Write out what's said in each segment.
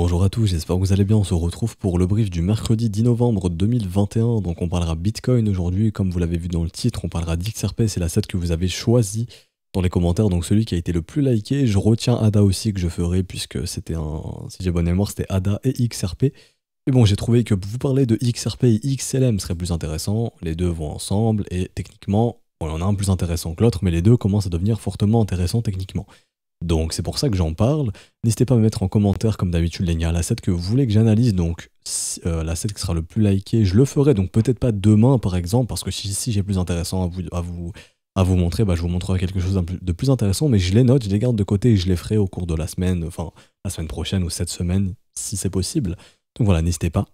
Bonjour à tous, j'espère que vous allez bien. On se retrouve pour le brief du mercredi 10 novembre 2021. Donc on parlera Bitcoin aujourd'hui, comme vous l'avez vu dans le titre, on parlera d'XRP, c'est la set que vous avez choisi dans les commentaires, donc celui qui a été le plus liké. Je retiens ADA aussi que je ferai, puisque c'était un, si j'ai bonne mémoire, c'était ADA et XRP. Et bon, j'ai trouvé que vous parler de XRP et XLM serait plus intéressant, les deux vont ensemble, et techniquement, on en a un plus intéressant que l'autre, mais les deux commencent à devenir fortement intéressants techniquement. Donc c'est pour ça que j'en parle. N'hésitez pas à me mettre en commentaire comme d'habitude les liens la l'asset que vous voulez que j'analyse. Donc la euh, l'asset qui sera le plus liké, je le ferai. Donc peut-être pas demain par exemple, parce que si, j'ai plus intéressant à vous, à vous, à vous montrer, bah, je vous montrerai quelque chose de plus intéressant. Mais je les note, je les garde de côté et je les ferai au cours de la semaine, enfin la semaine prochaine ou cette semaine si c'est possible. Donc voilà, n'hésitez pas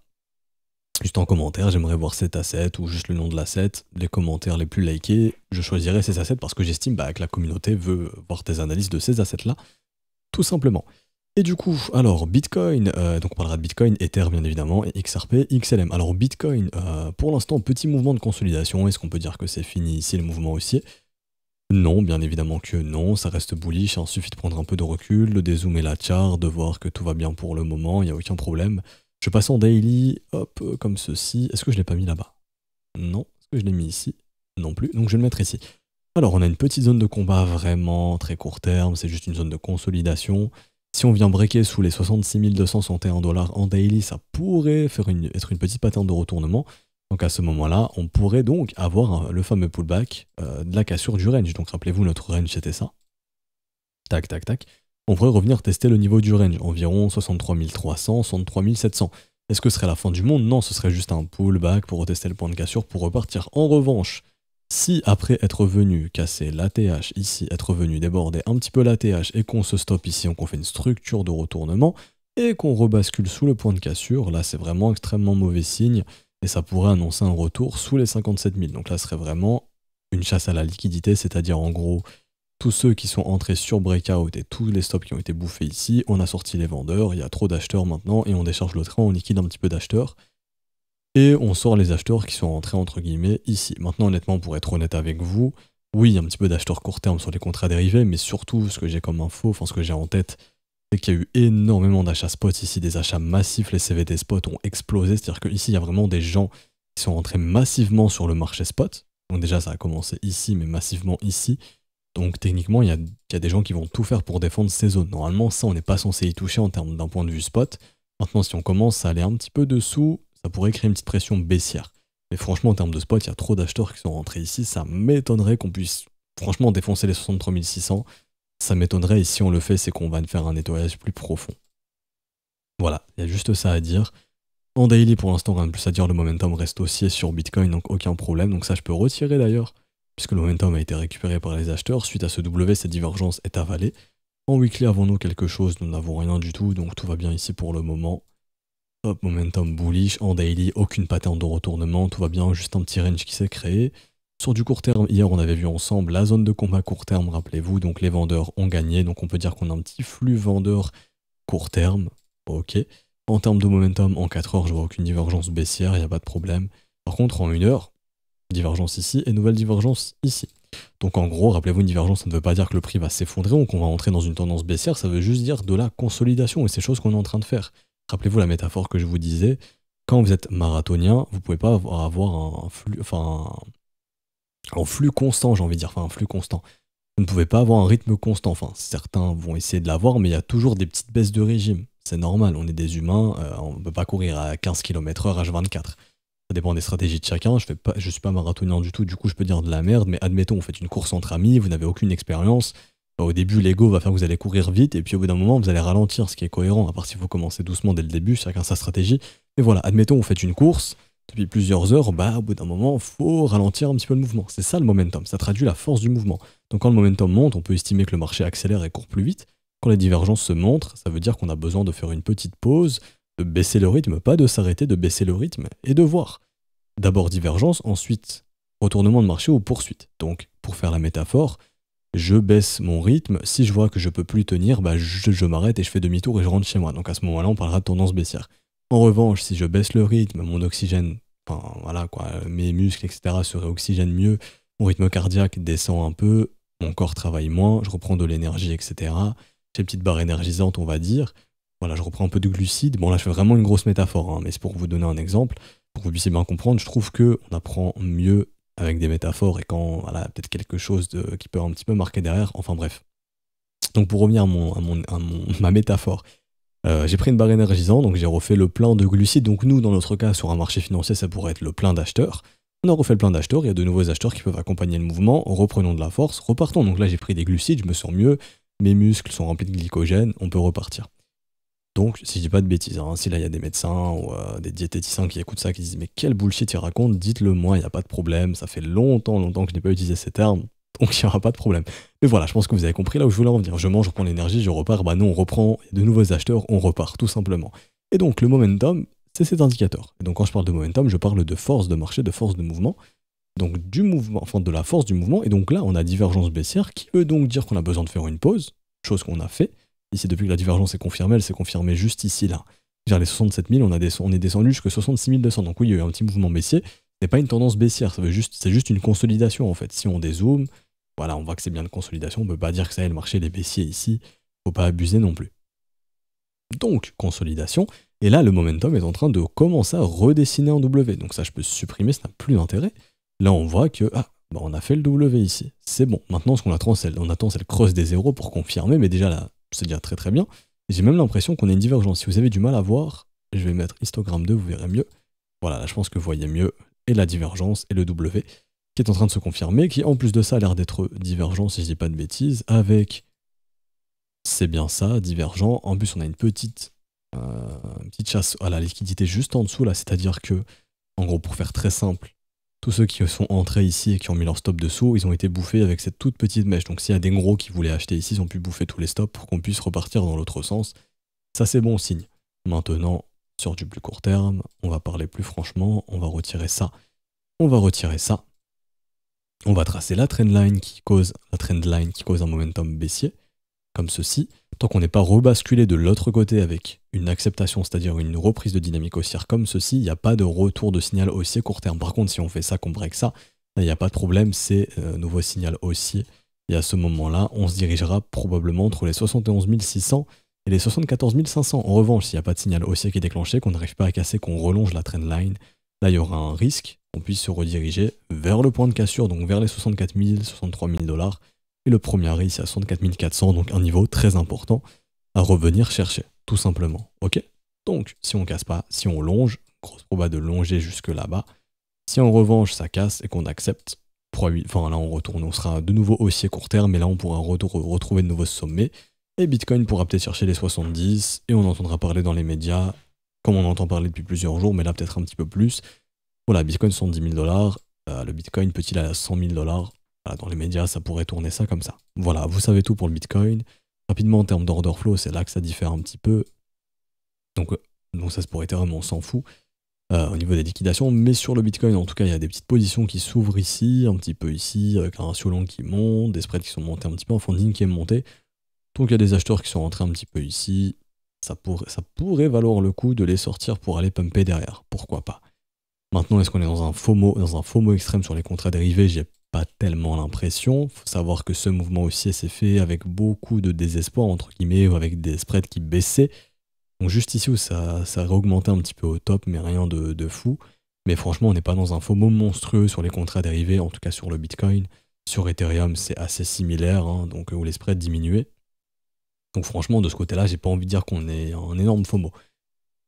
juste en commentaire, j'aimerais voir cet asset ou juste le nom de l'asset, les commentaires les plus likés, je choisirais ces assets parce que j'estime bah, que la communauté veut voir tes analyses de ces assets-là, tout simplement. Et du coup, alors Bitcoin, euh, donc on parlera de Bitcoin, Ether bien évidemment, et XRP, XLM. Alors Bitcoin, euh, pour l'instant, petit mouvement de consolidation, est-ce qu'on peut dire que c'est fini ici le mouvement haussier non, bien évidemment que non, ça reste bullish, il hein. suffit de prendre un peu de recul, de dézoomer la charte, de voir que tout va bien pour le moment, il n'y a aucun problème. Je passe en daily, hop, euh, comme ceci. Est-ce que je l'ai pas mis là-bas Non. Est-ce que je l'ai mis ici Non plus. Donc je vais le mettre ici. Alors on a une petite zone de combat vraiment très court terme, c'est juste une zone de consolidation. Si on vient breaker sous les 66 261 dollars en daily, ça pourrait être une petite patente de retournement. Donc à ce moment-là, on pourrait donc avoir le fameux pullback euh, de la cassure du range. Donc rappelez-vous, notre range c'était ça. Tac, tac, tac on pourrait revenir tester le niveau du range, environ 63 300, 63 700. Est-ce que ce serait la fin du monde Non, ce serait juste un pullback pour retester le point de cassure pour repartir. En revanche, si après être venu casser l'ATH ici, être venu déborder un petit peu l'ATH et qu'on se stoppe ici, qu'on fait une structure de retournement et qu'on rebascule sous le point de cassure, là c'est vraiment extrêmement mauvais signe et ça pourrait annoncer un retour sous les 57 000. Donc là ce serait vraiment une chasse à la liquidité, c'est-à-dire en gros tous ceux qui sont entrés sur Breakout et tous les stops qui ont été bouffés ici, on a sorti les vendeurs, il y a trop d'acheteurs maintenant, et on décharge le train, on liquide un petit peu d'acheteurs, et on sort les acheteurs qui sont rentrés entre guillemets ici. Maintenant, honnêtement, pour être honnête avec vous, oui, il y a un petit peu d'acheteurs court terme sur les contrats dérivés, mais surtout, ce que j'ai comme info, enfin ce que j'ai en tête, c'est qu'il y a eu énormément d'achats spot ici, des achats massifs, les CVT spot ont explosé, c'est-à-dire qu'ici, il y a vraiment des gens qui sont rentrés massivement sur le marché spot. Donc déjà, ça a commencé ici, mais massivement ici. Donc techniquement, il y, a, des gens qui vont tout faire pour défendre ces zones. Normalement, ça, on n'est pas censé y toucher en termes d'un point de vue spot. Maintenant, si on commence à aller un petit peu dessous, ça pourrait créer une petite pression baissière. Mais franchement, en termes de spot, il y a trop d'acheteurs qui sont rentrés ici. Ça m'étonnerait qu'on puisse franchement défoncer les 63 600. Ça m'étonnerait, et si on le fait, c'est qu'on va faire un nettoyage plus profond. Voilà, il y a juste ça à dire. En daily, pour l'instant, rien de plus à dire. Le momentum reste haussier sur Bitcoin, donc aucun problème. Donc ça, je peux retirer d'ailleurs puisque le momentum a été récupéré par les acheteurs. Suite à ce W, cette divergence est avalée. En weekly, avons-nous quelque chose Nous n'avons rien du tout, donc tout va bien ici pour le moment. Hop, momentum bullish. En daily, aucune pattern de retournement, tout va bien, juste un petit range qui s'est créé. Sur du court terme, hier on avait vu ensemble la zone de combat court terme, rappelez-vous, donc les vendeurs ont gagné, donc on peut dire qu'on a un petit flux vendeur court terme, ok. En termes de momentum, en 4 heures, je vois aucune divergence baissière, il n'y a pas de problème. Par contre, en 1 heure, divergence ici et nouvelle divergence ici. Donc en gros, rappelez-vous, une divergence, ça ne veut pas dire que le prix va s'effondrer ou qu'on va entrer dans une tendance baissière, ça veut juste dire de la consolidation et c'est chose qu'on est en train de faire. Rappelez-vous la métaphore que je vous disais, quand vous êtes marathonien, vous ne pouvez pas avoir un flux, enfin, un flux constant, j'ai envie de dire, enfin un flux constant. Vous ne pouvez pas avoir un rythme constant, enfin certains vont essayer de l'avoir, mais il y a toujours des petites baisses de régime. C'est normal, on est des humains, euh, on ne peut pas courir à 15 km/h H24 ça dépend des stratégies de chacun. Je fais je suis pas marathonien du tout, du coup je peux dire de la merde, mais admettons, vous faites une course entre amis, vous n'avez aucune expérience. Bah, au début, l'ego va faire que vous allez courir vite, et puis au bout d'un moment, vous allez ralentir, ce qui est cohérent, à part si vous commencez doucement dès le début, chacun sa stratégie. Mais voilà, admettons, on fait une course, depuis plusieurs heures, bah, au bout d'un moment, faut ralentir un petit peu le mouvement. C'est ça le momentum, ça traduit la force du mouvement. Donc quand le momentum monte, on peut estimer que le marché accélère et court plus vite. Quand les divergences se montrent, ça veut dire qu'on a besoin de faire une petite pause, de baisser le rythme, pas de s'arrêter, de baisser le rythme et de voir. D'abord divergence, ensuite retournement de marché ou poursuite. Donc, pour faire la métaphore, je baisse mon rythme. Si je vois que je peux plus tenir, bah je, m'arrête et je fais demi-tour et je rentre chez moi. Donc à ce moment-là, on parlera de tendance baissière. En revanche, si je baisse le rythme, mon oxygène, enfin voilà quoi, mes muscles, etc. se réoxygènent mieux, mon rythme cardiaque descend un peu, mon corps travaille moins, je reprends de l'énergie, etc. J'ai une petite barre énergisante, on va dire voilà, je reprends un peu de glucides. Bon, là, je fais vraiment une grosse métaphore, hein, mais c'est pour vous donner un exemple, pour que vous puissiez bien comprendre. Je trouve que apprend mieux avec des métaphores et quand, voilà, peut-être quelque chose qui peut un petit peu marquer derrière. Enfin, bref. Donc, pour revenir à, mon, ma métaphore, euh, j'ai pris une barre énergisante, donc j'ai refait le plein de glucides. Donc, nous, dans notre cas, sur un marché financier, ça pourrait être le plein d'acheteurs. On a refait le plein d'acheteurs, il y a de nouveaux acheteurs qui peuvent accompagner le mouvement. Reprenons de la force, repartons. Donc là, j'ai pris des glucides, je me sens mieux, mes muscles sont remplis de glycogène, on peut repartir. Donc, si je dis pas de bêtises, hein, si là il y a des médecins ou euh, des diététiciens qui écoutent ça, qui disent mais quel bullshit tu raconte, dites-le moi, il n'y a pas de problème, ça fait longtemps, longtemps que je n'ai pas utilisé ces termes, donc il n'y aura pas de problème. Mais voilà, je pense que vous avez compris là où je voulais en venir. Je mange, je prends l'énergie, je repars, bah non, on reprend, de nouveaux acheteurs, on repart, tout simplement. Et donc, le momentum, c'est cet indicateur. Et donc, quand je parle de momentum, je parle de force de marché, de force de mouvement donc du mouvement, enfin de la force du mouvement, et donc là on a divergence baissière qui peut donc dire qu'on a besoin de faire une pause, chose qu'on a fait, Ici, depuis que la divergence est confirmée, elle s'est confirmée juste ici, là. Vers les 67 000, on, a on est descendu jusqu'à 66 200. Donc oui, il y a eu un petit mouvement baissier. n'est pas une tendance baissière, c'est juste, juste une consolidation en fait. Si on dézoome, voilà, on voit que c'est bien une consolidation. On peut pas dire que ça y est, le marché est baissier ici. Faut pas abuser non plus. Donc, consolidation. Et là, le momentum est en train de commencer à redessiner en W. Donc ça, je peux supprimer, ça n'a plus d'intérêt. Là, on voit que, ah, bah, on a fait le W ici. C'est bon. Maintenant, ce qu'on attend, c'est le creuse des zéros pour confirmer. Mais déjà, là, c'est dire très très bien. J'ai même l'impression qu'on a une divergence. Si vous avez du mal à voir, je vais mettre histogramme 2, vous verrez mieux. Voilà, là, je pense que vous voyez mieux et la divergence et le W qui est en train de se confirmer, qui en plus de ça a l'air d'être divergent, si je dis pas de bêtises, avec c'est bien ça, divergent. En plus, on a une petite, euh, une petite chasse à la liquidité juste en dessous, là, c'est-à-dire que, en gros, pour faire très simple, tous ceux qui sont entrés ici et qui ont mis leur stop dessous, ils ont été bouffés avec cette toute petite mèche. Donc s'il y a des gros qui voulaient acheter ici, ils ont pu bouffer tous les stops pour qu'on puisse repartir dans l'autre sens. Ça c'est bon signe. Maintenant, sur du plus court terme, on va parler plus franchement, on va retirer ça, on va retirer ça. On va tracer la trendline qui cause la trendline qui cause un momentum baissier, comme ceci tant qu'on n'est pas rebasculé de l'autre côté avec une acceptation, c'est-à-dire une reprise de dynamique haussière comme ceci, il n'y a pas de retour de signal haussier court terme. Par contre, si on fait ça, qu'on break ça, il n'y a pas de problème, c'est euh, nouveau signal haussier. Et à ce moment-là, on se dirigera probablement entre les 71 600 et les 74 500. En revanche, s'il n'y a pas de signal haussier qui est déclenché, qu'on n'arrive pas à casser, qu'on relonge la trendline, là, il y aura un risque qu'on puisse se rediriger vers le point de cassure, donc vers les 64 000, 63 000 dollars, et le premier risque ici à 64 400, donc un niveau très important à revenir chercher, tout simplement. Ok Donc, si on casse pas, si on longe, grosse proba de longer jusque là-bas. Si en revanche ça casse et qu'on accepte, enfin là on retourne, on sera de nouveau haussier court terme, mais là on pourra retrouver de nouveaux sommets, et Bitcoin pourra peut-être chercher les 70, et on entendra parler dans les médias, comme on entend parler depuis plusieurs jours, mais là peut-être un petit peu plus. Voilà, Bitcoin 110 000 dollars, euh, le Bitcoin peut-il à 100 000 dollars bah, dans les médias, ça pourrait tourner ça comme ça. Voilà, vous savez tout pour le Bitcoin. Rapidement, en termes d'order flow, c'est là que ça diffère un petit peu. Donc, euh, donc ça, se pourrait être on s'en fout euh, au niveau des liquidations. Mais sur le Bitcoin, en tout cas, il y a des petites positions qui s'ouvrent ici, un petit peu ici, avec un ratio long qui monte, des spreads qui sont montés un petit peu, un funding qui est monté. Donc il y a des acheteurs qui sont rentrés un petit peu ici. Ça, pourrait valoir le coup de les sortir pour aller pumper derrière. Pourquoi pas Maintenant, est-ce qu'on est dans un FOMO, dans un FOMO extrême sur les contrats dérivés J'ai pas tellement l'impression. faut savoir que ce mouvement aussi s'est fait avec beaucoup de désespoir, entre guillemets, ou avec des spreads qui baissaient. Donc juste ici où ça, ça a augmenté un petit peu au top, mais rien de, fou. Mais franchement, on n'est pas dans un FOMO monstrueux sur les contrats dérivés, en tout cas sur le Bitcoin. Sur Ethereum, c'est assez similaire, hein, donc euh, où les spreads diminuaient. Donc franchement, de ce côté-là, j'ai pas envie de dire qu'on est un énorme FOMO.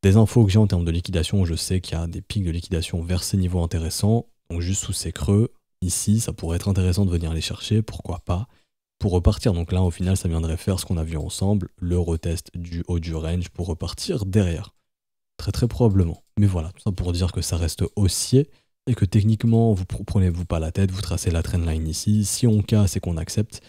Des infos que j'ai en termes de liquidation, je sais qu'il y a des pics de liquidation vers ces niveaux intéressants, donc juste sous ces creux, ici, ça pourrait être intéressant de venir les chercher, pourquoi pas, pour repartir. Donc là, au final, ça viendrait faire ce qu'on a vu ensemble, le retest du haut du range pour repartir derrière. Très très probablement. Mais voilà, tout ça pour dire que ça reste haussier et que techniquement, vous prenez-vous pas la tête, vous tracez la trendline ici. Si on casse et qu'on accepte,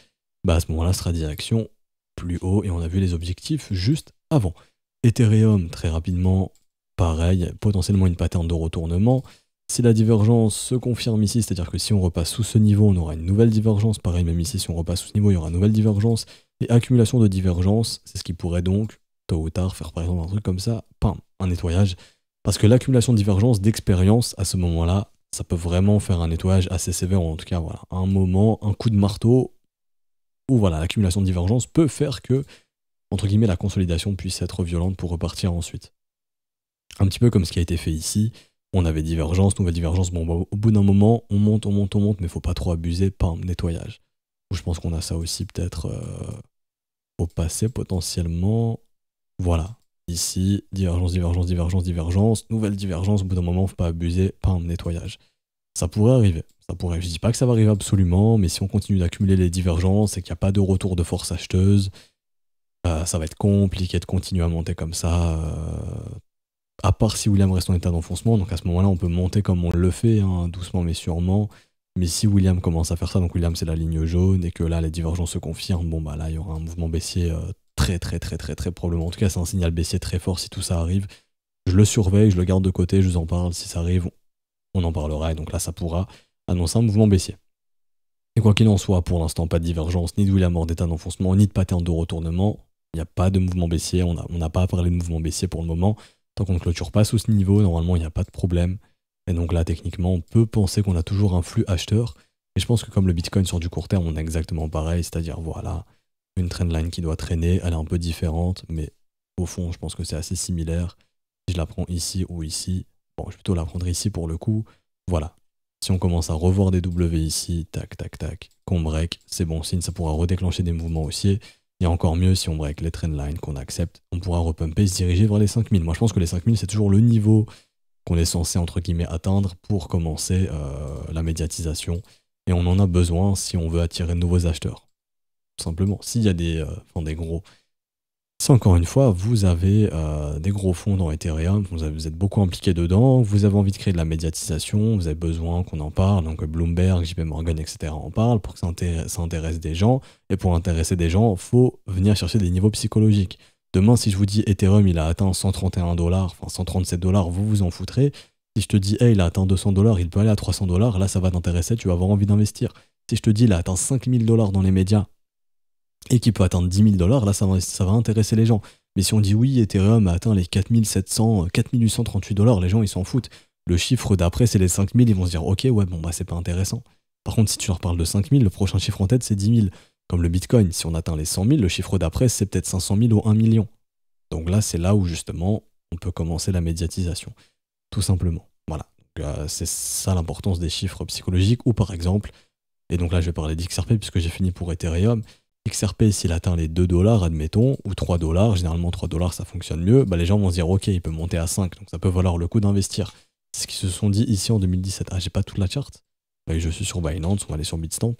bah à ce moment-là, ce sera direction plus haut et on a vu les objectifs juste avant. Ethereum, très rapidement, pareil, potentiellement une pattern de retournement. Si la divergence se confirme ici, c'est-à-dire que si on repasse sous ce niveau, on aura une nouvelle divergence. Pareil, même ici, si on repasse sous ce niveau, il y aura une nouvelle divergence. Et accumulation de divergence, c'est ce qui pourrait donc, tôt ou tard, faire par exemple un truc comme ça, pam, un nettoyage. Parce que l'accumulation de divergence d'expérience, à ce moment-là, ça peut vraiment faire un nettoyage assez sévère. En tout cas, voilà, un moment, un coup de marteau, où voilà, l'accumulation de divergence peut faire que, entre guillemets, la consolidation puisse être violente pour repartir ensuite. Un petit peu comme ce qui a été fait ici, on avait divergence, nouvelle divergence. Bon, bah, au bout d'un moment, on monte, on monte, on monte, mais faut pas trop abuser, par nettoyage. Je pense qu'on a ça aussi peut-être euh, au passé potentiellement. Voilà. Ici, divergence, divergence, divergence, divergence, nouvelle divergence, au bout d'un moment, faut pas abuser, par nettoyage. Ça pourrait arriver. Ça pourrait. Je dis pas que ça va arriver absolument, mais si on continue d'accumuler les divergences et qu'il n'y a pas de retour de force acheteuse, bah, ça va être compliqué de continuer à monter comme ça. Euh, à part si William reste en état d'enfoncement, donc à ce moment-là, on peut monter comme on le fait, hein, doucement mais sûrement. Mais si William commence à faire ça, donc William c'est la ligne jaune, et que là les divergences se confirment, bon bah là il y aura un mouvement baissier euh, très très très très très probablement. En tout cas, c'est un signal baissier très fort si tout ça arrive. Je le surveille, je le garde de côté, je vous en parle. Si ça arrive, on en parlera, et donc là ça pourra annoncer un mouvement baissier. Et quoi qu'il en soit, pour l'instant, pas de divergence, ni de William hors d'état d'enfoncement, ni de pattern de retournement. Il n'y a pas de mouvement baissier, on n'a on à pas parlé de mouvement baissier pour le moment. Tant qu'on ne clôture pas sous ce niveau, normalement, il n'y a pas de problème. Et donc là, techniquement, on peut penser qu'on a toujours un flux acheteur. Et je pense que comme le Bitcoin sur du court terme, on a exactement pareil, c'est-à-dire voilà, une trendline qui doit traîner, elle est un peu différente, mais au fond, je pense que c'est assez similaire. Si je la prends ici ou ici, bon, je vais plutôt la prendre ici pour le coup. Voilà. Si on commence à revoir des W ici, tac, tac, tac, qu'on break, c'est bon signe, ça pourra redéclencher des mouvements haussiers. Et encore mieux, si on break les trendlines, qu'on accepte, on pourra repumper et se diriger vers les 5000. Moi, je pense que les 5000, c'est toujours le niveau qu'on est censé, entre guillemets, atteindre pour commencer euh, la médiatisation. Et on en a besoin si on veut attirer de nouveaux acheteurs. Tout simplement, s'il y a des, euh, des gros si encore une fois, vous avez euh, des gros fonds dans Ethereum, vous, êtes beaucoup impliqué dedans, vous avez envie de créer de la médiatisation, vous avez besoin qu'on en parle, donc Bloomberg, JP Morgan, etc. en parle pour que ça intéresse, des gens. Et pour intéresser des gens, faut venir chercher des niveaux psychologiques. Demain, si je vous dis Ethereum, il a atteint 131 dollars, enfin 137 dollars, vous vous en foutrez. Si je te dis, hey, il a atteint 200 dollars, il peut aller à 300 dollars, là, ça va t'intéresser, tu vas avoir envie d'investir. Si je te dis, il a atteint 5000 dollars dans les médias, et qui peut atteindre 10 000 dollars, là ça va, intéresser les gens. Mais si on dit oui, Ethereum a atteint les 4700, 4838 euh, dollars, les gens ils s'en foutent. Le chiffre d'après c'est les 5 000, ils vont se dire ok ouais bon bah c'est pas intéressant. Par contre si tu leur parles de 000, le prochain chiffre en tête c'est 10 000. Comme le Bitcoin, si on atteint les 100 000, le chiffre d'après c'est peut-être 500 000 ou 1 million. Donc là c'est là où justement on peut commencer la médiatisation, tout simplement. Voilà, euh, c'est ça l'importance des chiffres psychologiques ou par exemple, et donc là je vais parler d'XRP puisque j'ai fini pour Ethereum, XRP, s'il atteint les 2 dollars, admettons, ou 3 dollars, généralement 3 dollars ça fonctionne mieux, bah les gens vont se dire ok, il peut monter à 5, donc ça peut valoir le coup d'investir. C'est ce qu'ils se sont dit ici en 2017. Ah, j'ai pas toute la charte. Bah je suis sur Binance, on va aller sur Bitstamp.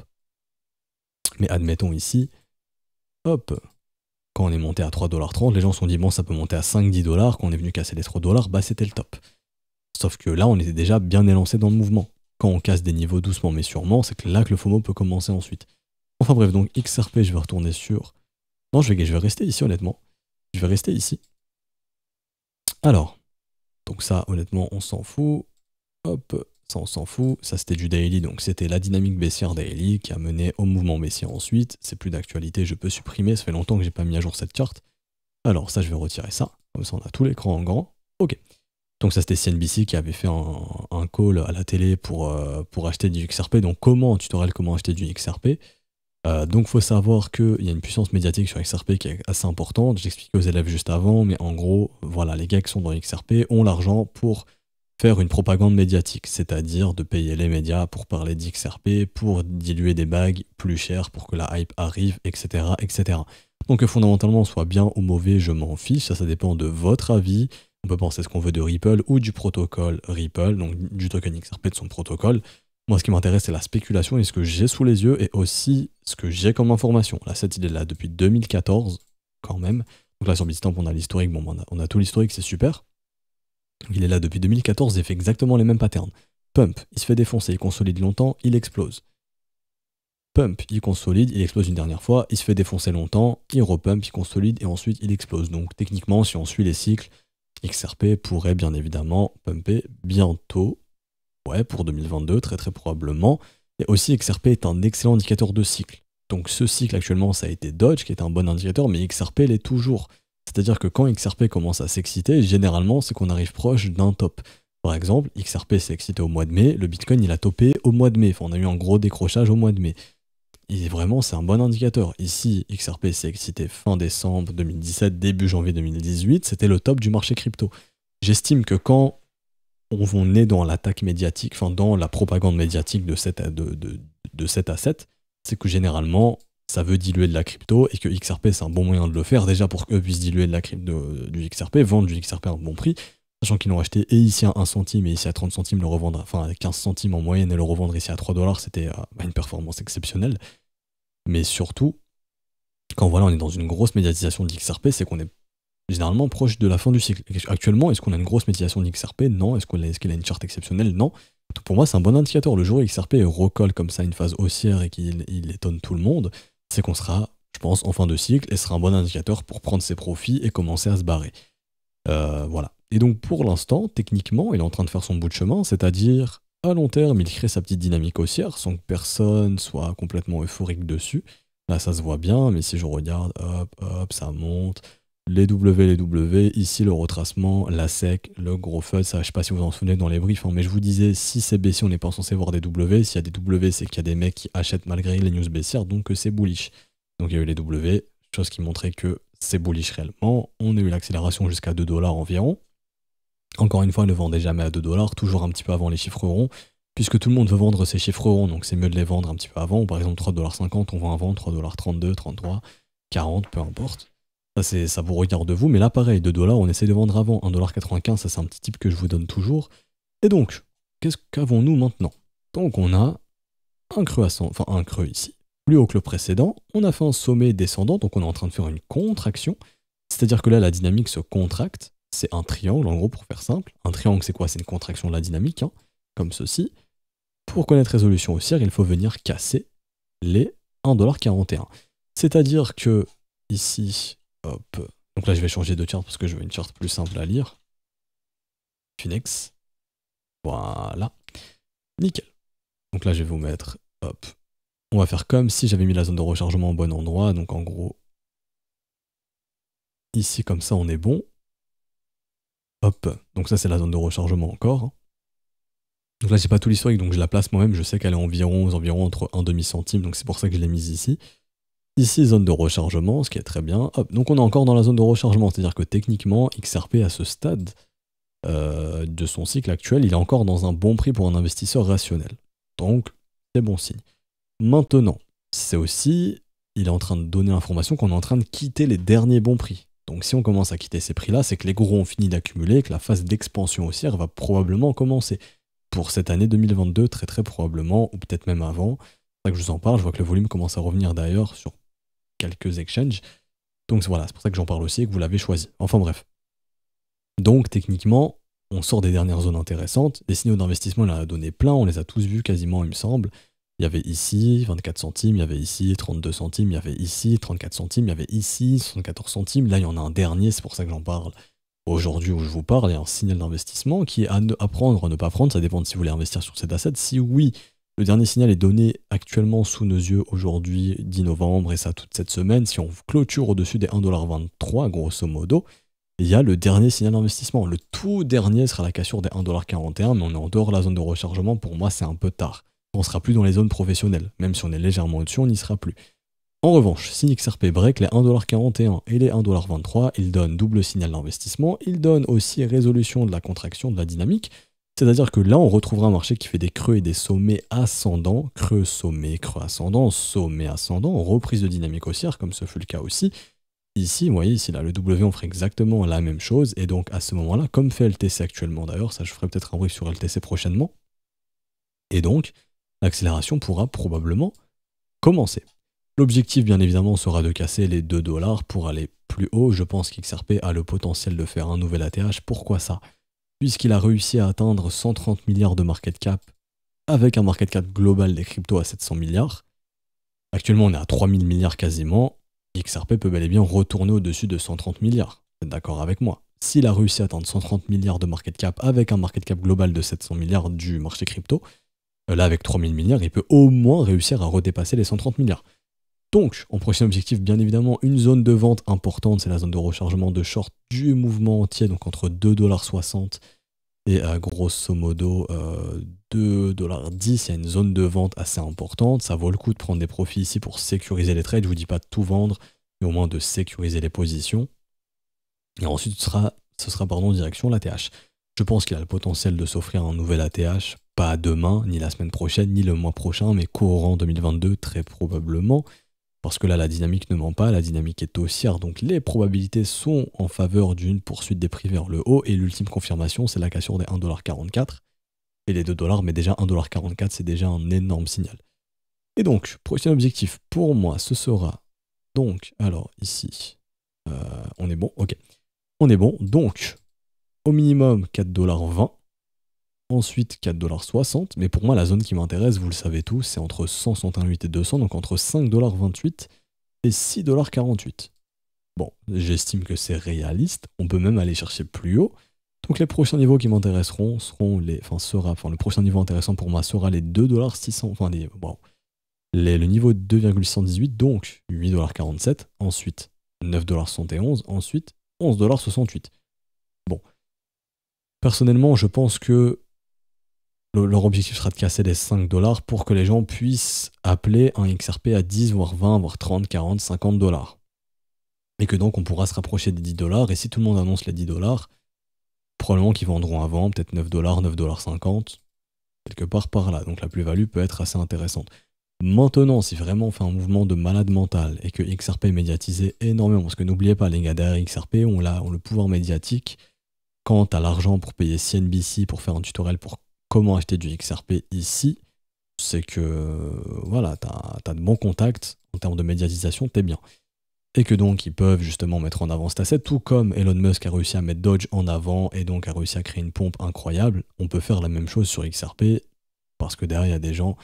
Mais admettons ici, hop, quand on est monté à dollars 3,30$, les gens se sont dit bon, ça peut monter à 5-10$, quand on est venu casser les 3$, bah c'était le top. Sauf que là, on était déjà bien élancé dans le mouvement. Quand on casse des niveaux doucement mais sûrement, c'est là que le FOMO peut commencer ensuite. Enfin bref, donc XRP, je vais retourner sur... Non, je vais, je vais rester ici, honnêtement. Je vais rester ici. Alors, donc ça, honnêtement, on s'en fout. Hop, ça, on s'en fout. Ça, c'était du daily, donc c'était la dynamique baissière daily qui a mené au mouvement baissier ensuite. C'est plus d'actualité, je peux supprimer. Ça fait longtemps que j'ai pas mis à jour cette carte. Alors ça, je vais retirer ça. Comme ça, on a tout l'écran en grand. Ok. Donc ça, c'était CNBC qui avait fait un, call à la télé pour, euh, pour acheter du XRP. Donc comment, tutoriel comment acheter du XRP euh, donc faut savoir qu'il y a une puissance médiatique sur XRP qui est assez importante. J'expliquais aux élèves juste avant, mais en gros, voilà, les gars qui sont dans XRP ont l'argent pour faire une propagande médiatique, c'est-à-dire de payer les médias pour parler d'XRP, pour diluer des bagues plus chères pour que la hype arrive, etc. etc. Donc fondamentalement, soit bien ou mauvais, je m'en fiche, ça, ça dépend de votre avis. On peut penser ce qu'on veut de Ripple ou du protocole Ripple, donc du token XRP de son protocole. Moi, ce qui m'intéresse, c'est la spéculation et ce que j'ai sous les yeux et aussi ce que j'ai comme information. Là, cette est là depuis 2014, quand même. Donc là, sur Bitstamp, on a l'historique. Bon, on a, tout l'historique, c'est super. Il est là depuis 2014 et fait exactement les mêmes patterns. Pump, il se fait défoncer, il consolide longtemps, il explose. Pump, il consolide, il explose une dernière fois, il se fait défoncer longtemps, il repump, il consolide et ensuite il explose. Donc techniquement, si on suit les cycles, XRP pourrait bien évidemment pumper bientôt Ouais, pour 2022, très très probablement. Et aussi, XRP est un excellent indicateur de cycle. Donc ce cycle actuellement, ça a été Dodge, qui est un bon indicateur, mais XRP l'est toujours. C'est-à-dire que quand XRP commence à s'exciter, généralement, c'est qu'on arrive proche d'un top. Par exemple, XRP s'est excité au mois de mai, le Bitcoin, il a topé au mois de mai. Enfin, on a eu un gros décrochage au mois de mai. Et vraiment, c'est un bon indicateur. Ici, XRP s'est excité fin décembre 2017, début janvier 2018, c'était le top du marché crypto. J'estime que quand on, est dans l'attaque médiatique, enfin dans la propagande médiatique de 7 de, de, c'est que généralement, ça veut diluer de la crypto et que XRP, c'est un bon moyen de le faire, déjà pour qu'eux puissent diluer de la crypto, du XRP, vendre du XRP à un bon prix, sachant qu'ils l'ont acheté et ici à 1 centime et ici à 30 centimes, le revendre, enfin 15 centimes en moyenne et le revendre ici à 3 dollars, c'était euh, bah, une performance exceptionnelle. Mais surtout, quand voilà, on est dans une grosse médiatisation de XRP, c'est qu'on est généralement proche de la fin du cycle. Actuellement, est-ce qu'on a une grosse médiation d'XRP Non. Est-ce qu'il a, une charte exceptionnelle Non. pour moi, c'est un bon indicateur. Le jour où XRP recolle comme ça une phase haussière et qu'il étonne tout le monde, c'est qu'on sera, je pense, en fin de cycle et sera un bon indicateur pour prendre ses profits et commencer à se barrer. Euh, voilà. Et donc pour l'instant, techniquement, il est en train de faire son bout de chemin, c'est-à-dire à long terme, il crée sa petite dynamique haussière sans que personne soit complètement euphorique dessus. Là, ça se voit bien, mais si je regarde, hop, hop, ça monte, les W, les W, ici le retracement, la sec, le gros feu, ça je sais pas si vous en souvenez dans les briefs, hein, mais je vous disais, si c'est baissier, on n'est pas censé voir des W, s'il y a des W, c'est qu'il y a des mecs qui achètent malgré les news baissières, donc c'est bullish. Donc il y a eu les W, chose qui montrait que c'est bullish réellement, on a eu l'accélération jusqu'à 2 dollars environ. Encore une fois, ne vendez jamais à 2 dollars, toujours un petit peu avant les chiffres ronds, puisque tout le monde veut vendre ses chiffres ronds, donc c'est mieux de les vendre un petit peu avant, par exemple 3,50$, on vend avant 3,32$, 33$, 40$, peu importe. Ah, ça, vous regarde vous, mais là pareil, 2 dollars, on essaie de vendre avant. 1,95$, ça c'est un petit type que je vous donne toujours. Et donc, qu'est-ce qu'avons-nous maintenant Donc on a un creux enfin un creux ici, plus haut que le précédent. On a fait un sommet descendant, donc on est en train de faire une contraction. C'est-à-dire que là, la dynamique se contracte. C'est un triangle, en gros, pour faire simple. Un triangle, c'est quoi C'est une contraction de la dynamique, hein, comme ceci. Pour connaître résolution haussière, il faut venir casser les 1,41$. C'est-à-dire que ici, Hop. Donc là, je vais changer de charte parce que je veux une charte plus simple à lire. Phoenix, Voilà. Nickel. Donc là, je vais vous mettre, hop. On va faire comme si j'avais mis la zone de rechargement au bon endroit. Donc en gros, ici, comme ça, on est bon. Hop. Donc ça, c'est la zone de rechargement encore. Donc là, j'ai pas tout l'historique, donc je la place moi-même. Je sais qu'elle est environ, aux environs entre 1,5 centime, donc c'est pour ça que je l'ai mise ici. Ici, zone de rechargement, ce qui est très bien. donc on est encore dans la zone de rechargement, c'est-à-dire que techniquement, XRP à ce stade euh, de son cycle actuel, il est encore dans un bon prix pour un investisseur rationnel. Donc, c'est bon signe. Maintenant, c'est aussi, il est en train de donner l'information qu'on est en train de quitter les derniers bons prix. Donc si on commence à quitter ces prix-là, c'est que les gros ont fini d'accumuler, que la phase d'expansion haussière va probablement commencer. Pour cette année 2022, très très probablement, ou peut-être même avant. C'est ça que je vous en parle, je vois que le volume commence à revenir d'ailleurs sur quelques exchanges. Donc voilà, c'est pour ça que j'en parle aussi et que vous l'avez choisi. Enfin bref. Donc techniquement, on sort des dernières zones intéressantes. Les signaux d'investissement, il en a donné plein, on les a tous vus quasiment, il me semble. Il y avait ici 24 centimes, il y avait ici 32 centimes, il y avait ici 34 centimes, il y avait ici 74 centimes. Là, il y en a un dernier, c'est pour ça que j'en parle aujourd'hui où je vous parle. Il y a un signal d'investissement qui est à, ne, à prendre, à ne pas prendre. Ça dépend de si vous voulez investir sur cet asset. Si oui, le dernier signal est donné actuellement sous nos yeux aujourd'hui 10 novembre et ça toute cette semaine. Si on clôture au-dessus des 1,23$ grosso modo, il y a le dernier signal d'investissement. Le tout dernier sera la cassure des 1,41$, mais on est en dehors de la zone de rechargement. Pour moi, c'est un peu tard. On sera plus dans les zones professionnelles. Même si on est légèrement au-dessus, on n'y sera plus. En revanche, si XRP break les 1,41$ et les 1,23$, il donne double signal d'investissement, il donne aussi résolution de la contraction de la dynamique, c'est-à-dire que là, on retrouvera un marché qui fait des creux et des sommets ascendants, creux, sommet, creux ascendant, sommet ascendant, reprise de dynamique haussière, comme ce fut le cas aussi. Ici, vous voyez, ici, là, le W, on ferait exactement la même chose. Et donc, à ce moment-là, comme fait LTC actuellement d'ailleurs, ça, je ferai peut-être un brief sur LTC prochainement. Et donc, l'accélération pourra probablement commencer. L'objectif, bien évidemment, sera de casser les 2 dollars pour aller plus haut. Je pense qu'XRP a le potentiel de faire un nouvel ATH. Pourquoi ça puisqu'il a réussi à atteindre 130 milliards de market cap, avec un market cap global des cryptos à 700 milliards. Actuellement, on est à 3000 milliards quasiment. XRP peut bel et bien retourner au-dessus de 130 milliards. Vous êtes d'accord avec moi S'il a réussi à atteindre 130 milliards de market cap avec un market cap global de 700 milliards du marché crypto, euh, là avec 3000 milliards, il peut au moins réussir à redépasser les 130 milliards. Donc, en prochain objectif, bien évidemment, une zone de vente importante, c'est la zone de rechargement de short du mouvement entier, donc entre 2,60$ et euh, grosso modo 2,10$. Euh, Il y a une zone de vente assez importante. Ça vaut le coup de prendre des profits ici pour sécuriser les trades. Je ne vous dis pas de tout vendre, mais au moins de sécuriser les positions. Et ensuite, ce sera, ce sera pardon, direction l'ATH. Je pense qu'il a le potentiel de s'offrir un nouvel ATH, pas demain, ni la semaine prochaine, ni le mois prochain, mais courant 2022, très probablement. Parce que là, la dynamique ne ment pas, la dynamique est haussière, donc les probabilités sont en faveur d'une poursuite des prix vers le haut, et l'ultime confirmation, c'est la cassure des 1,44$ et les 2$, mais déjà 1,44$, c'est déjà un énorme signal. Et donc, prochain objectif pour moi, ce sera donc, alors ici, euh, on est bon, ok. On est bon, donc, au minimum 4,20$, Ensuite, 4,60$. Mais pour moi, la zone qui m'intéresse, vous le savez tous, c'est entre 168 et 200, donc entre 5,28$ et 6,48$. Bon, j'estime que c'est réaliste. On peut même aller chercher plus haut. Donc les prochains niveaux qui m'intéresseront seront les, enfin sera, enfin le prochain niveau intéressant pour moi sera les 2,600, enfin les, bon, le niveau 2,118, donc 8,47$, ensuite 9,71$, ensuite 11,68$. Bon, personnellement, je pense que leur objectif sera de casser les 5 dollars pour que les gens puissent appeler un XRP à 10, voire 20, voire 30, 40, 50 dollars. Et que donc on pourra se rapprocher des 10 dollars. Et si tout le monde annonce les 10 dollars, probablement qu'ils vendront avant, peut-être 9 dollars, 9 dollars 50, quelque part par là. Donc la plus-value peut être assez intéressante. Maintenant, si vraiment on fait un mouvement de malade mental et que XRP est médiatisé énormément, parce que n'oubliez pas, les gars, derrière XRP, on a, on le pouvoir médiatique. Quant à l'argent pour payer CNBC pour faire un tutoriel pour comment acheter du XRP ici, c'est que voilà, tu as, de bons contacts en termes de médiatisation, t'es bien. Et que donc ils peuvent justement mettre en avant cet asset, tout comme Elon Musk a réussi à mettre Dodge en avant et donc a réussi à créer une pompe incroyable, on peut faire la même chose sur XRP, parce que derrière il y a des gens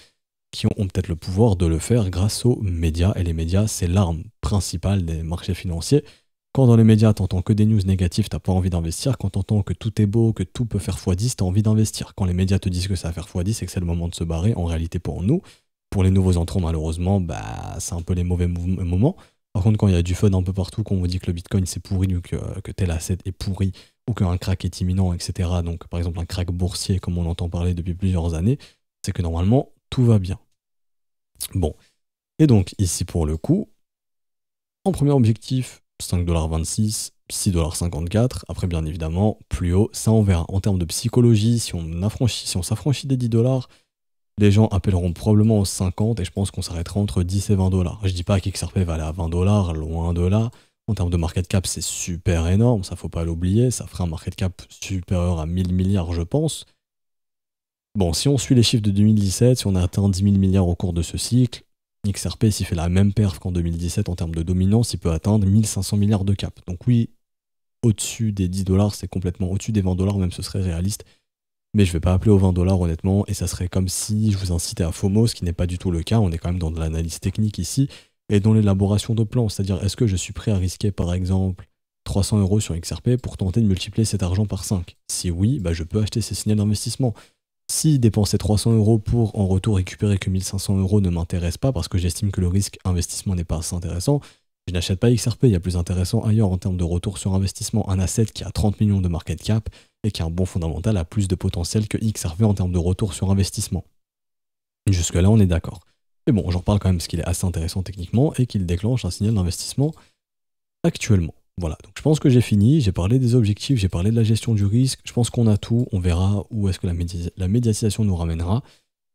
qui ont peut-être le pouvoir de le faire grâce aux médias, et les médias c'est l'arme principale des marchés financiers, quand dans les médias, t'entends que des news négatives, t'as pas envie d'investir. Quand t'entends que tout est beau, que tout peut faire x10, t'as envie d'investir. Quand les médias te disent que ça va faire x10 et que c'est le moment de se barrer, en réalité pour nous, pour les nouveaux entrants, malheureusement, bah, c'est un peu les mauvais moments. Par contre, quand il y a du fun un peu partout, qu'on vous dit que le Bitcoin c'est pourri, ou que, que tel asset est pourri, ou qu'un crack est imminent, etc. Donc, par exemple, un crack boursier, comme on entend parler depuis plusieurs années, c'est que normalement, tout va bien. Bon. Et donc, ici, pour le coup, en premier objectif, 5,26$, 6,54$. Après, bien évidemment, plus haut, ça on verra. En termes de psychologie, si on s'affranchit si des 10$, les gens appelleront probablement aux 50 et je pense qu'on s'arrêtera entre 10 et 20 dollars. Je dis pas qu'XRP va aller à 20 loin de là. En termes de market cap, c'est super énorme, ça faut pas l'oublier. Ça ferait un market cap supérieur à 1000 milliards, je pense. Bon, si on suit les chiffres de 2017, si on a atteint 10 000 milliards au cours de ce cycle, XRP, s'il fait la même perf qu'en 2017 en termes de dominance, il peut atteindre 1500 milliards de cap. Donc oui, au-dessus des 10 dollars, c'est complètement au-dessus des 20 dollars, même ce serait réaliste. Mais je ne vais pas appeler aux 20 dollars honnêtement, et ça serait comme si je vous incitais à FOMO, ce qui n'est pas du tout le cas. On est quand même dans de l'analyse technique ici et dans l'élaboration de plans. C'est-à-dire, est-ce que je suis prêt à risquer par exemple 300 euros sur XRP pour tenter de multiplier cet argent par 5 Si oui, bah, je peux acheter ces signaux d'investissement. Si dépenser 300 euros pour en retour récupérer que 1500 euros ne m'intéresse pas parce que j'estime que le risque investissement n'est pas assez intéressant, je n'achète pas XRP, il y a plus intéressant ailleurs en termes de retour sur investissement. Un asset qui a 30 millions de market cap et qui a un bon fondamental a plus de potentiel que XRP en termes de retour sur investissement. Jusque-là, on est d'accord. Mais bon, j'en parle quand même parce qu'il est assez intéressant techniquement et qu'il déclenche un signal d'investissement actuellement. Voilà, donc je pense que j'ai fini, j'ai parlé des objectifs, j'ai parlé de la gestion du risque, je pense qu'on a tout, on verra où est-ce que la, la, médiatisation nous ramènera.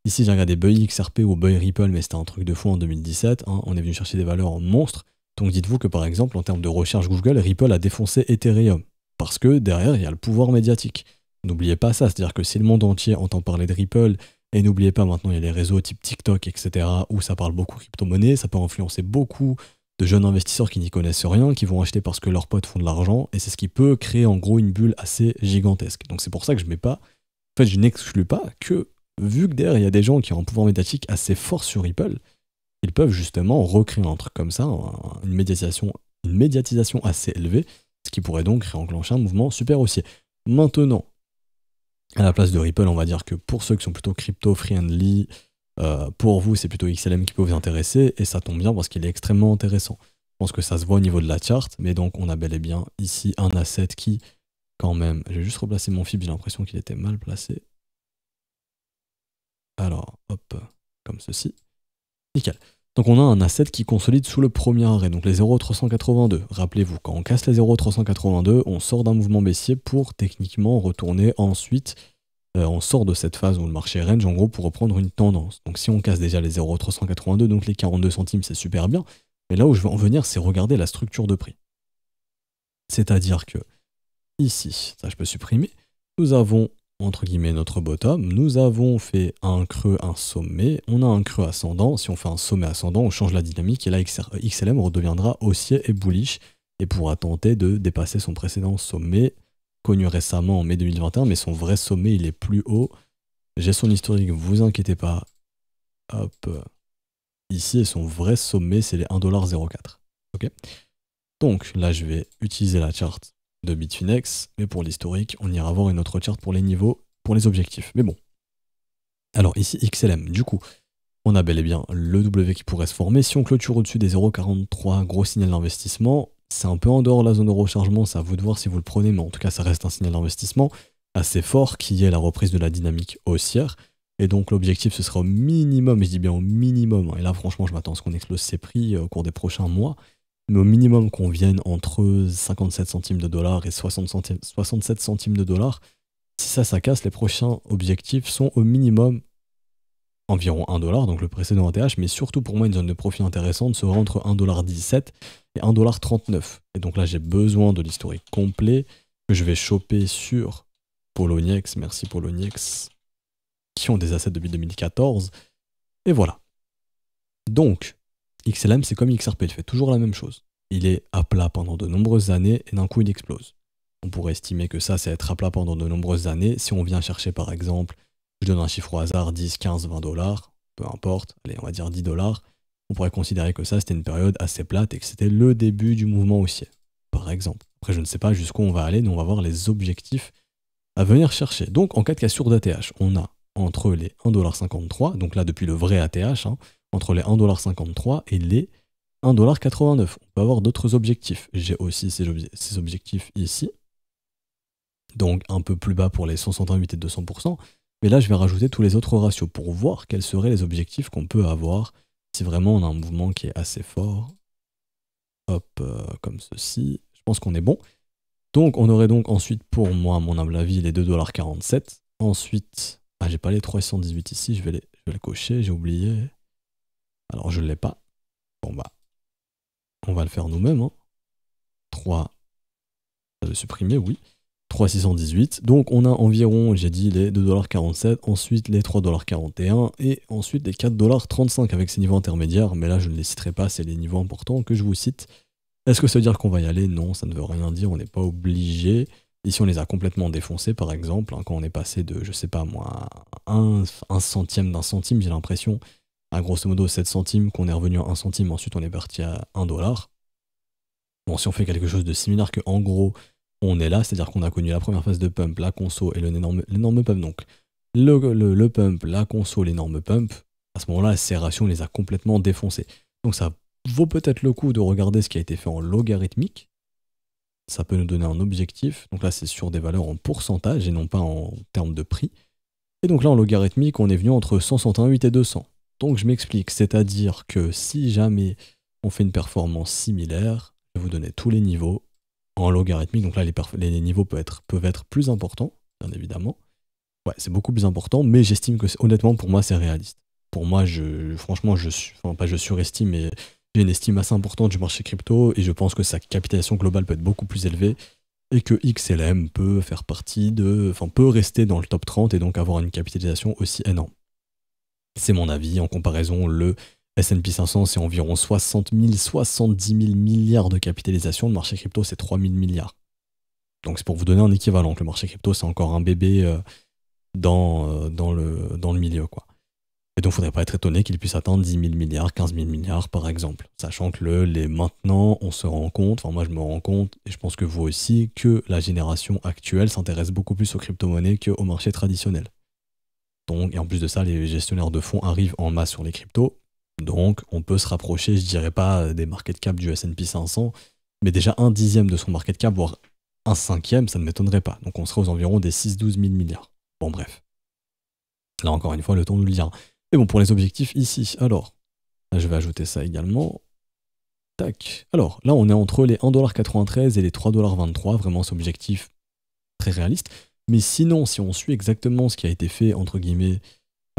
Ici j'ai regardé Buy XRP ou Buy Ripple, mais c'était un truc de fou en 2017, hein. on est venu chercher des valeurs monstres, donc dites-vous que par exemple en termes de recherche Google, Ripple a défoncé Ethereum, parce que derrière il y a le pouvoir médiatique. N'oubliez pas ça, c'est-à-dire que si le monde entier entend parler de Ripple, et n'oubliez pas maintenant il y a les réseaux type TikTok, etc., où ça parle beaucoup crypto-monnaie, ça peut influencer beaucoup de jeunes investisseurs qui n'y connaissent rien, qui vont acheter parce que leurs potes font de l'argent, et c'est ce qui peut créer en gros une bulle assez gigantesque. Donc c'est pour ça que je mets pas, en fait je n'exclus pas que, vu que derrière il y a des gens qui ont un pouvoir médiatique assez fort sur Ripple, ils peuvent justement recréer un truc comme ça, une médiatisation, une médiatisation assez élevée, ce qui pourrait donc réenclencher un mouvement super haussier. Maintenant, à la place de Ripple, on va dire que pour ceux qui sont plutôt crypto-friendly, euh, pour vous, c'est plutôt XLM qui peut vous intéresser et ça tombe bien parce qu'il est extrêmement intéressant. Je pense que ça se voit au niveau de la charte, mais donc on a bel et bien ici un asset qui, quand même, j'ai juste replacé mon fib, j'ai l'impression qu'il était mal placé. Alors, hop, comme ceci. Nickel. Donc on a un asset qui consolide sous le premier arrêt, donc les 0,382. Rappelez-vous, quand on casse les 0,382, on sort d'un mouvement baissier pour techniquement retourner ensuite euh, on sort de cette phase où le marché range en gros pour reprendre une tendance. Donc si on casse déjà les 0,382, donc les 42 centimes, c'est super bien. Mais là où je veux en venir, c'est regarder la structure de prix. C'est-à-dire que ici, ça je peux supprimer, nous avons entre guillemets notre bottom, nous avons fait un creux, un sommet, on a un creux ascendant, si on fait un sommet ascendant, on change la dynamique et là XLM redeviendra haussier et bullish et pourra tenter de dépasser son précédent sommet connu récemment en mai 2021, mais son vrai sommet, il est plus haut. J'ai son historique, vous inquiétez pas. Hop. Ici, son vrai sommet, c'est les 1,04$. Ok Donc là, je vais utiliser la charte de Bitfinex, mais pour l'historique, on ira voir une autre charte pour les niveaux, pour les objectifs. Mais bon. Alors ici, XLM. Du coup, on a bel et bien le W qui pourrait se former. Si on clôture au-dessus des 0,43, gros signal d'investissement, c'est un peu en dehors de la zone de rechargement, c'est à vous de voir si vous le prenez, mais en tout cas, ça reste un signal d'investissement assez fort qui est la reprise de la dynamique haussière. Et donc l'objectif, ce sera au minimum, je dis bien au minimum, hein, et là franchement je m'attends à ce qu'on explose ces prix euh, au cours des prochains mois, mais au minimum qu'on vienne entre 57 centimes de dollars et 67 centimes de dollars. Si ça, ça casse, les prochains objectifs sont au minimum environ 1 dollar, donc le précédent ATH, mais surtout pour moi une zone de profit intéressante sera entre 1,17$ et 1,39$. Et donc là j'ai besoin de l'historique complet que je vais choper sur Poloniex, merci Poloniex, qui ont des assets depuis 2014. Et voilà. Donc, XLM c'est comme XRP, il fait toujours la même chose. Il est à plat pendant de nombreuses années et d'un coup il explose. On pourrait estimer que ça c'est être à plat pendant de nombreuses années si on vient chercher par exemple je donne un chiffre au hasard, 10, 15, 20 dollars, peu importe, allez, on va dire 10 dollars, on pourrait considérer que ça, c'était une période assez plate et que c'était le début du mouvement haussier, par exemple. Après, je ne sais pas jusqu'où on va aller, mais on va voir les objectifs à venir chercher. Donc, en cas de cassure d'ATH, on a entre les 1,53$, donc là, depuis le vrai ATH, hein, entre les 1,53$ et les 1,89$. On peut avoir d'autres objectifs. J'ai aussi ces, objectifs ici, donc un peu plus bas pour les 168 et 200%, mais là, je vais rajouter tous les autres ratios pour voir quels seraient les objectifs qu'on peut avoir si vraiment on a un mouvement qui est assez fort. Hop, euh, comme ceci. Je pense qu'on est bon. Donc, on aurait donc ensuite, pour moi, mon humble avis, les 2,47$. Ensuite, ah, j'ai pas les 318 ici, je vais, les, le cocher, j'ai oublié. Alors, je ne l'ai pas. Bon, bah, on va le faire nous-mêmes. 3, hein. ça supprimer, oui. 3618. Donc on a environ, j'ai dit, les 2,47$, ensuite les 3,41$ et ensuite les 4,35$ avec ces niveaux intermédiaires, mais là je ne les citerai pas, c'est les niveaux importants que je vous cite. Est-ce que ça veut dire qu'on va y aller Non, ça ne veut rien dire, on n'est pas obligé. Ici on les a complètement défoncés par exemple, hein, quand on est passé de, je sais pas moi, un, centième d'un centime, j'ai l'impression, à grosso modo 7 centimes, qu'on est revenu à 1 centime, ensuite on est parti à 1 dollar. Bon, si on fait quelque chose de similaire que en gros on est là, c'est-à-dire qu'on a connu la première phase de pump, la conso et l'énorme pump. Donc, le, pump, la conso, l'énorme pump, à ce moment-là, ces rations les a complètement défoncés. Donc, ça vaut peut-être le coup de regarder ce qui a été fait en logarithmique. Ça peut nous donner un objectif. Donc là, c'est sur des valeurs en pourcentage et non pas en termes de prix. Et donc là, en logarithmique, on est venu entre 161.8 et 200. Donc je m'explique, c'est-à-dire que si jamais on fait une performance similaire, je vais vous donner tous les niveaux, en logarithmique. Donc là, les, niveaux peuvent être, plus importants, bien évidemment. Ouais, c'est beaucoup plus important, mais j'estime que, honnêtement, pour moi, c'est réaliste. Pour moi, je, franchement, je suis, enfin, pas je surestime, mais j'ai une estime assez importante du marché crypto et je pense que sa capitalisation globale peut être beaucoup plus élevée et que XLM peut faire partie de, enfin, peut rester dans le top 30 et donc avoir une capitalisation aussi énorme. C'est mon avis en comparaison le S&P 500, c'est environ 60 000, 70 000 milliards de capitalisation. Le marché crypto, c'est 3 000 milliards. Donc c'est pour vous donner un équivalent. Que le marché crypto, c'est encore un bébé euh, dans, euh, dans, le, dans le milieu. Quoi. Et donc, il ne faudrait pas être étonné qu'il puisse atteindre 10 000 milliards, 15 000 milliards, par exemple. Sachant que le, les maintenant, on se rend compte, enfin moi je me rends compte, et je pense que vous aussi, que la génération actuelle s'intéresse beaucoup plus aux crypto-monnaies qu'au marché traditionnel. Donc, et en plus de ça, les gestionnaires de fonds arrivent en masse sur les cryptos, donc on peut se rapprocher, je dirais pas euh, des market cap du S&P 500, mais déjà un dixième de son market cap, voire un cinquième, ça ne m'étonnerait pas. Donc on serait aux environs des 6-12 000 milliards. Bon bref. Là encore une fois, le temps nous le dira. Et bon, pour les objectifs ici, alors, je vais ajouter ça également. Tac. Alors, là on est entre les 1,93$ et les 3,23$, vraiment c'est objectif très réaliste. Mais sinon, si on suit exactement ce qui a été fait, entre guillemets,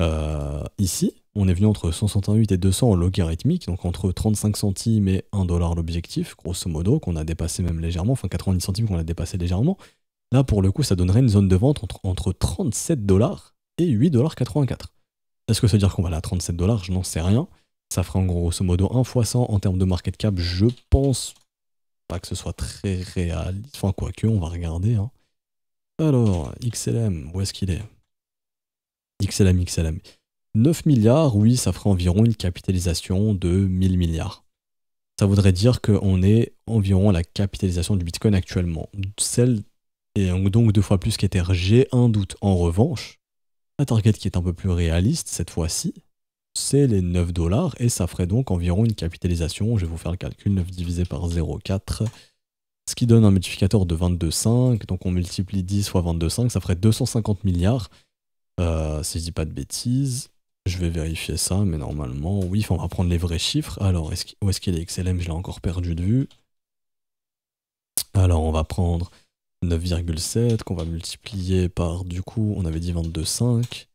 euh, ici, on est venu entre 168 et 200 en logarithmique, donc entre 35 centimes et 1 dollar l'objectif, grosso modo, qu'on a dépassé même légèrement, enfin 90 centimes qu'on a dépassé légèrement. Là, pour le coup, ça donnerait une zone de vente entre, entre 37 dollars et 8,84$. Est-ce que ça veut dire qu'on va aller à 37 dollars Je n'en sais rien. Ça ferait en grosso modo 1 fois 100 en termes de market cap. Je pense pas que ce soit très réaliste. Enfin, quoique, on va regarder. Hein. Alors, XLM, où est-ce qu'il est XLM, XLM. 9 milliards, oui, ça ferait environ une capitalisation de 1000 milliards. Ça voudrait dire qu'on est environ à la capitalisation du Bitcoin actuellement. Celle est donc deux fois plus qu'Ether. J'ai un doute. En revanche, la target qui est un peu plus réaliste cette fois-ci, c'est les 9 dollars et ça ferait donc environ une capitalisation. Je vais vous faire le calcul 9 divisé par 0,4, ce qui donne un multiplicateur de 22,5. Donc on multiplie 10 fois 22,5, ça ferait 250 milliards. Euh, si je dis pas de bêtises, je vais vérifier ça, mais normalement, oui, on va prendre les vrais chiffres. Alors, où est-ce qu'il est XLM Je l'ai encore perdu de vue. Alors, on va prendre 9,7 qu'on va multiplier par, du coup, on avait dit 22,5.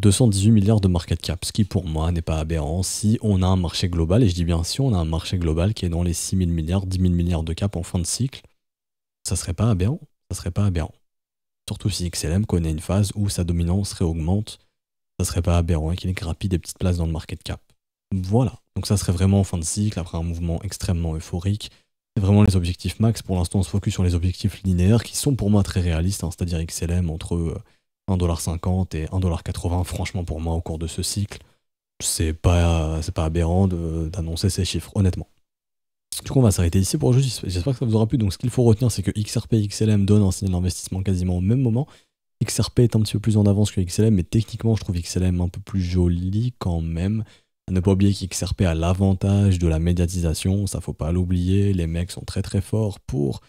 218 milliards de market cap, ce qui pour moi n'est pas aberrant si on a un marché global, et je dis bien si on a un marché global qui est dans les 6 000 milliards, 10 000 milliards de cap en fin de cycle, ça serait pas aberrant, ça serait pas aberrant. Surtout si XLM connaît une phase où sa dominance réaugmente ça serait pas aberrant qu'il ait rapide des petites places dans le market cap. Voilà. Donc ça serait vraiment en fin de cycle, après un mouvement extrêmement euphorique. C'est vraiment les objectifs max. Pour l'instant, on se focus sur les objectifs linéaires qui sont pour moi très réalistes, hein. c'est-à-dire XLM entre 1,50$ euh, et 1,80$. Franchement, pour moi, au cours de ce cycle, c'est pas, pas aberrant d'annoncer ces chiffres, honnêtement. Du coup, on va s'arrêter ici pour aujourd'hui. J'espère que ça vous aura plu. Donc, ce qu'il faut retenir, c'est que XRP et XLM donnent un signal d'investissement quasiment au même moment. XRP est un petit peu plus en avance que XLM, mais techniquement, je trouve XLM un peu plus joli quand même. À ne pas oublier qu'XRP a l'avantage de la médiatisation, ça faut pas l'oublier. Les mecs sont très très forts pour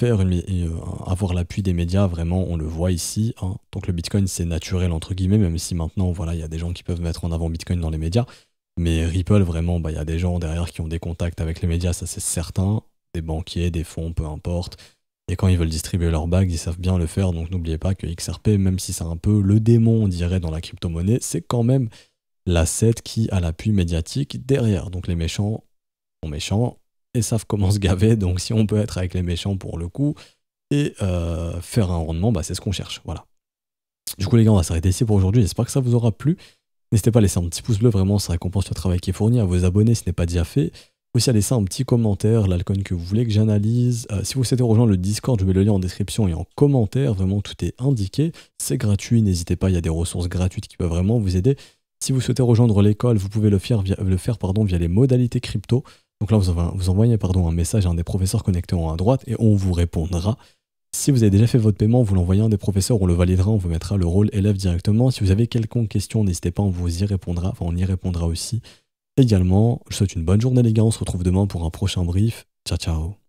faire euh, avoir l'appui des médias, vraiment, on le voit ici. Hein. Donc le Bitcoin, c'est naturel, entre guillemets, même si maintenant, voilà, il y a des gens qui peuvent mettre en avant Bitcoin dans les médias. Mais Ripple, vraiment, bah, il y a des gens derrière qui ont des contacts avec les médias, ça c'est certain. Des banquiers, des fonds, peu importe et quand ils veulent distribuer leurs bagues, ils savent bien le faire. Donc n'oubliez pas que XRP, même si c'est un peu le démon, on dirait, dans la crypto-monnaie, c'est quand même l'asset qui a l'appui médiatique derrière. Donc les méchants sont méchants et savent comment se gaver. Donc si on peut être avec les méchants pour le coup et euh, faire un rendement, bah, c'est ce qu'on cherche. Voilà. Du coup les gars, on va s'arrêter ici pour aujourd'hui. J'espère que ça vous aura plu. N'hésitez pas à laisser un petit pouce bleu, vraiment, ça récompense le travail qui est fourni, à vos abonnés ce n'est pas déjà fait aussi à laisser un petit commentaire, l'alcool que vous voulez que j'analyse. Euh, si vous souhaitez rejoindre le Discord, je mets le lien en description et en commentaire. Vraiment, tout est indiqué. C'est gratuit, n'hésitez pas, il y a des ressources gratuites qui peuvent vraiment vous aider. Si vous souhaitez rejoindre l'école, vous pouvez le faire via, le faire, pardon, via les modalités crypto. Donc là, vous, envoyez, vous envoyez pardon, un message à un des professeurs connectés en haut à droite et on vous répondra. Si vous avez déjà fait votre paiement, vous l'envoyez à un des professeurs, on le validera, on vous mettra le rôle élève directement. Si vous avez quelconque question, n'hésitez pas, on vous y répondra, enfin on y répondra aussi également. Je souhaite une bonne journée les gars, on se retrouve demain pour un prochain brief. Ciao ciao